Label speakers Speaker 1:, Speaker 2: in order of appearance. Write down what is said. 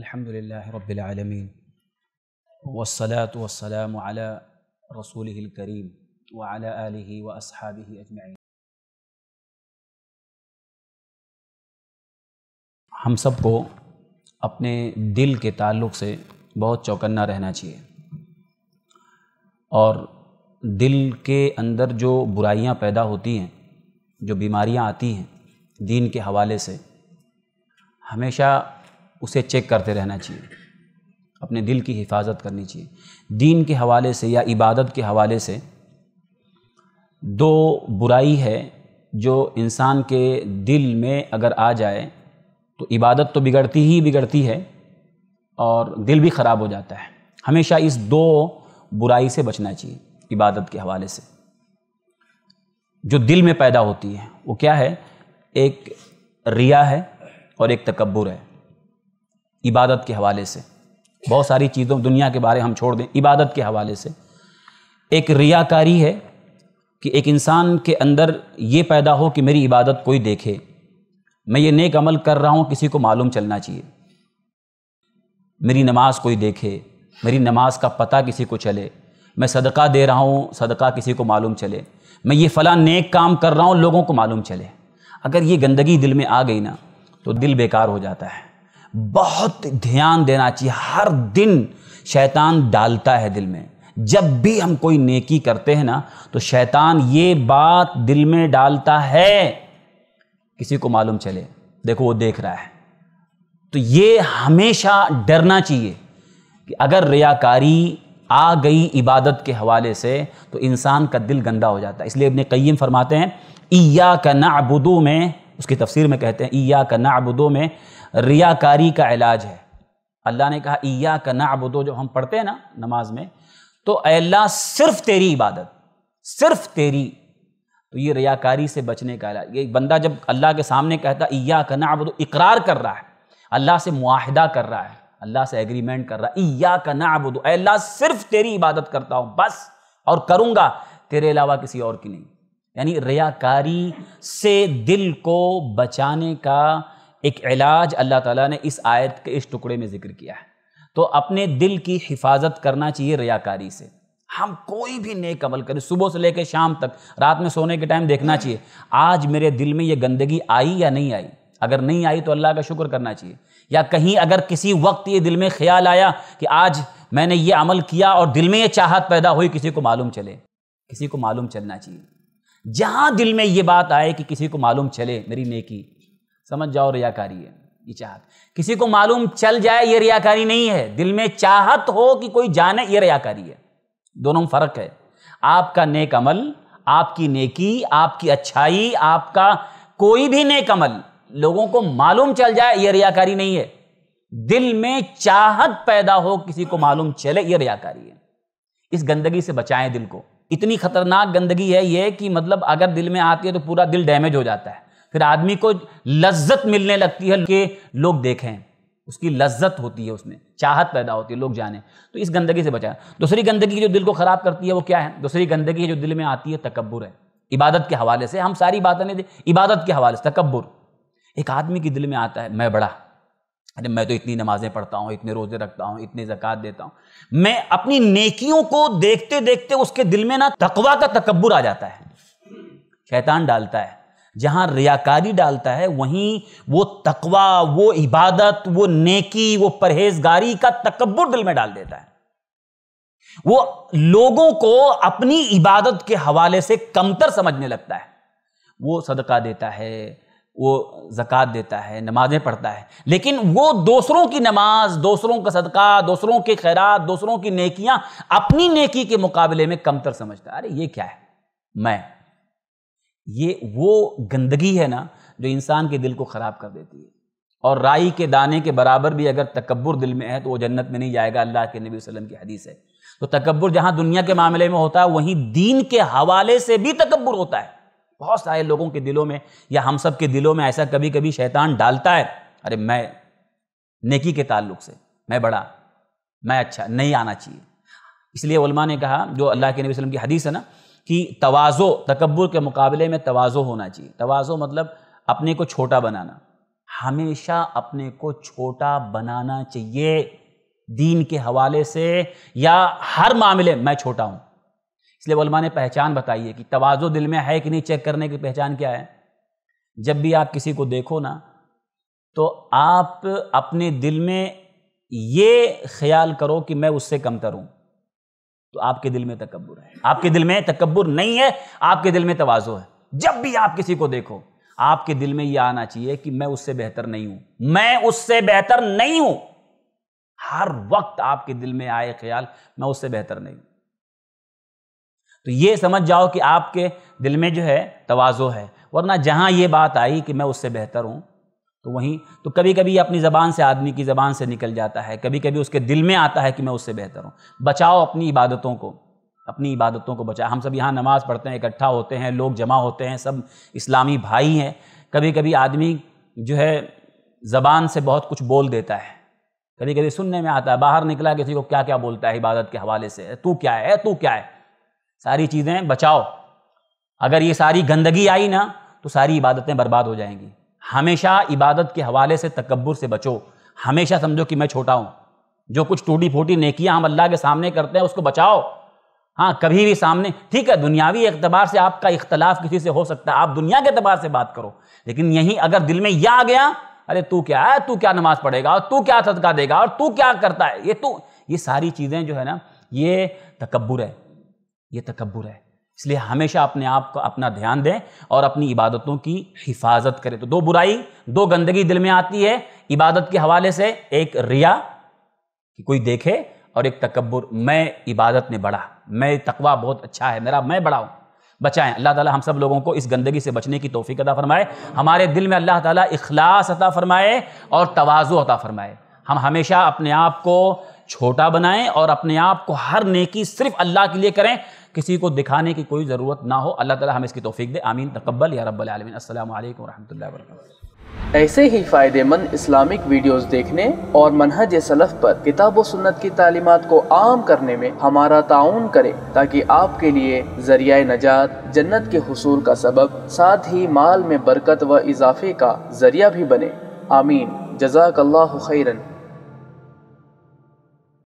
Speaker 1: الحمد لله رب العالمين والصلاة والسلام على رسوله الكريم وعلى آله وأصحابه أجمعين हम सबको अपने दिल के ताल्लुक से बहुत चौकन्ना रहना चाहिए और दिल के अंदर जो बुराइयां पैदा होती हैं जो बीमारियां आती हैं दीन के हवाले से हमेशा उसे चेक करते रहना चाहिए अपने दिल की हिफाजत करनी चाहिए दीन के हवाले से या इबादत के हवाले से दो बुराई है जो इंसान के दिल में अगर आ जाए तो इबादत तो बिगड़ती ही बिगड़ती है और दिल भी ख़राब हो जाता है हमेशा इस दो बुराई से बचना चाहिए इबादत के हवाले से जो दिल में पैदा होती है वो क्या है एक रिया है और एक तकबर है इबादत के हवाले से बहुत सारी चीज़ों दुनिया के बारे हम छोड़ दें इबादत के हवाले से एक रियाकारी है कि एक इंसान के अंदर ये पैदा हो कि मेरी इबादत कोई देखे मैं ये नेक अमल कर रहा हूँ किसी को मालूम चलना चाहिए मेरी नमाज़ कोई देखे मेरी नमाज का पता किसी को चले मैं सदका दे रहा हूँ सदका किसी को मालूम चले मैं ये फ़लाँ नेक काम कर रहा हूँ लोगों को मालूम चले अगर ये गंदगी दिल में आ गई ना तो दिल बेकार हो जाता है बहुत ध्यान देना चाहिए हर दिन शैतान डालता है दिल में जब भी हम कोई नेकी करते हैं ना तो शैतान ये बात दिल में डालता है किसी को मालूम चले देखो वो देख रहा है तो ये हमेशा डरना चाहिए कि अगर रियाकारी आ गई इबादत के हवाले से तो इंसान का दिल गंदा हो जाता है इसलिए अपने कईम फरमाते हैं ईया का नाबुदो में उसकी तफसीर में कहते हैं ईया का नाबुदो में रियाकारी का इलाज है अल्लाह ने कहा इया का ना अबुदो जो हम पढ़ते हैं ना नमाज में तो अल्लाह सिर्फ तेरी इबादत सिर्फ तेरी तो ये रियाकारी से बचने का इलाज ये बंदा जब अल्लाह के सामने कहता ईया का ना अबुदो इकरार कर रहा है अल्लाह से मुआहदा कर रहा है अल्लाह से एग्रीमेंट कर रहा है ईया का ना अबुदो अल्लाह सिर्फ तेरी इबादत करता हूँ बस और करूँगा तेरे अलावा किसी और की नहीं यानी रियाकारी से दिल को बचाने का एक इलाज अल्लाह ताला ने इस आयत के इस टुकड़े में जिक्र किया है तो अपने दिल की हिफाजत करना चाहिए रियाकारी से हम कोई भी नेक अमल करें सुबह से लेकर शाम तक रात में सोने के टाइम देखना चाहिए आज मेरे दिल में ये गंदगी आई या नहीं आई अगर नहीं आई तो अल्लाह का शुक्र करना चाहिए या कहीं अगर किसी वक्त ये दिल में ख्याल आया कि आज मैंने ये अमल किया और दिल में ये चाहत पैदा हुई किसी को मालूम चले किसी को मालूम चलना चाहिए जहाँ दिल में ये बात आए कि किसी को मालूम चले मेरी नेकी समझ जाओ रियाकारी है ये चाहत किसी को मालूम चल जाए ये रियाकारी नहीं है दिल में चाहत हो कि कोई जाने ये रियाकारी है दोनों में फ़र्क है आपका नेक अमल आपकी नेकी आपकी अच्छाई आपका कोई भी नेक अमल लोगों को मालूम चल जाए ये रियाकारी नहीं है दिल में चाहत पैदा हो किसी को मालूम चले ये रियाकारी है इस गंदगी से बचाएं दिल को इतनी खतरनाक गंदगी है ये कि मतलब अगर दिल में आती है तो पूरा दिल डैमेज हो जाता है फिर आदमी को लज्जत मिलने लगती है कि लोग देखें उसकी लज्जत होती है उसमें चाहत पैदा होती है लोग जाने तो इस गंदगी से बचा दूसरी गंदगी जो दिल को ख़राब करती है वो क्या है दूसरी गंदगी जो दिल में आती है तकबर है इबादत के हवाले से हम सारी बातें नहीं इबादत के हवाले से तकबर एक आदमी के दिल में आता है मैं बड़ा अरे मैं तो इतनी नमाज़ें पढ़ता हूँ इतने रोज़े रखता हूँ इतने जक़ात देता हूँ मैं अपनी नेकियों को देखते देखते उसके दिल में ना तकवा का तकबर आ जाता है शैतान डालता है जहाँ रियाकारी डालता है वहीं वो तकवा वो इबादत वो नेकी वो परहेजगारी का तकबर दिल में डाल देता है वो लोगों को अपनी इबादत के हवाले से कमतर समझने लगता है वो सदका देता है वो जक़ात देता है नमाज़ें पढ़ता है लेकिन वो दूसरों की नमाज दूसरों का सदका दूसरों के खैरात दूसरों की नेकियां अपनी नेकी के मुकाबले में कमतर समझता है अरे ये क्या है मैं ये वो गंदगी है ना जो इंसान के दिल को ख़राब कर देती है और राई के दाने के बराबर भी अगर तकबर दिल में है तो वो जन्नत में नहीं जाएगा अल्लाह के नबी वसल्लम की हदीस है तो तकबर जहाँ दुनिया के मामले में होता है वहीं दीन के हवाले से भी तकबर होता है बहुत सारे लोगों के दिलों में या हम सब के दिलों में ऐसा कभी कभी शैतान डालता है अरे मैं नेकी के ताल्लुक से मैं बड़ा मैं अच्छा नहीं आना चाहिए इसलिए ने कहा जो अल्लाह के नबी वसल्लम की हदीस है ना कि तवाज़ो तकबर के मुकाबले में तवाज़ो होना चाहिए तवाज़ो मतलब अपने को छोटा बनाना हमेशा अपने को छोटा बनाना चाहिए दीन के हवाले से या हर मामले मैं छोटा हूँ इसलिए वलमा ने पहचान बताई है कि तवाज़ो दिल में है कि नहीं चेक करने की पहचान क्या है जब भी आप किसी को देखो ना तो आप अपने दिल में ये ख्याल करो कि मैं उससे कमतर हूँ तो आपके दिल में तकबर है आपके दिल में तकबर नहीं है आपके दिल में तोज़ो है जब भी आप किसी को देखो आपके दिल में यह आना चाहिए कि मैं उससे बेहतर नहीं हूं मैं उससे बेहतर नहीं हूं हर वक्त आपके दिल में आए ख्याल मैं उससे बेहतर नहीं हूं तो यह समझ जाओ कि आपके दिल में जो है तोज़ो है वरना जहां यह बात आई कि मैं उससे बेहतर हूं तो वहीं तो कभी कभी अपनी ज़बान से आदमी की ज़बान से निकल जाता है कभी कभी उसके दिल में आता है कि मैं उससे बेहतर हूँ बचाओ अपनी इबादतों को अपनी इबादतों को बचाओ हम सब यहाँ नमाज़ पढ़ते हैं इकट्ठा होते हैं लोग जमा होते हैं सब इस्लामी भाई हैं कभी कभी आदमी जो है ज़बान से बहुत कुछ बोल देता है कभी कभी सुनने में आता है बाहर निकला किसी को क्या क्या बोलता है इबादत के हवाले से तू क्या है तू क्या है सारी चीज़ें बचाओ अगर ये सारी गंदगी आई ना तो सारी इबादतें बर्बाद हो जाएंगी हमेशा इबादत के हवाले से तकबर से बचो हमेशा समझो कि मैं छोटा हूँ जो कुछ टूटी फूटी नेकियाँ हम अल्लाह के सामने करते हैं उसको बचाओ हाँ कभी भी सामने ठीक है दुनियावी एतबार से आपका इख्तलाफ किसी से हो सकता है आप दुनिया के एतबार से बात करो लेकिन यहीं अगर दिल में यह आ गया अरे तू क्या है तू क्या नमाज पढ़ेगा और तू क्या सदका देगा और तू क्या करता है ये तू ये सारी चीज़ें जो है ना ये तकबर है ये तकबर है इसलिए हमेशा अपने आप को अपना ध्यान दें और अपनी इबादतों की हिफाजत करें तो दो बुराई दो गंदगी दिल में आती है इबादत के हवाले से एक रिया कि कोई देखे और एक तकबर मैं इबादत में बड़ा मैं तकवा बहुत अच्छा है मेरा मैं बड़ा हूँ बचाएं अल्लाह ताला हम सब लोगों को इस गंदगी से बचने की तोफ़ी अदा फ़रमाए हमारे दिल में अल्लाह ताला इखलास अता फ़रमाए और तोज़ु अता फ़रमाए हम हमेशा अपने आप को छोटा बनाएं और अपने आप को हर नेकी सिर्फ अल्लाह के लिए करें किसी को दिखाने की कोई ज़रूरत ना हो अल्लाह ताला हमें इसकी तौफीक दे आमीन तकबल या रब्बल आलमीन अस्सलाम वालेकुम रहमतुल्लाहि वबरकातुहू ऐसे ही फ़ायदेमंद इस्लामिक वीडियोस देखने और मनहज सलफ़ पर किताब व सुन्नत की तालीमत को आम करने में हमारा ताउन करें ताकि आपके लिए ज़रिया नजात जन्नत के हसूल का सबब साथ ही माल में बरकत व इजाफे का ज़रिया भी बने आमीन जजाक खैरन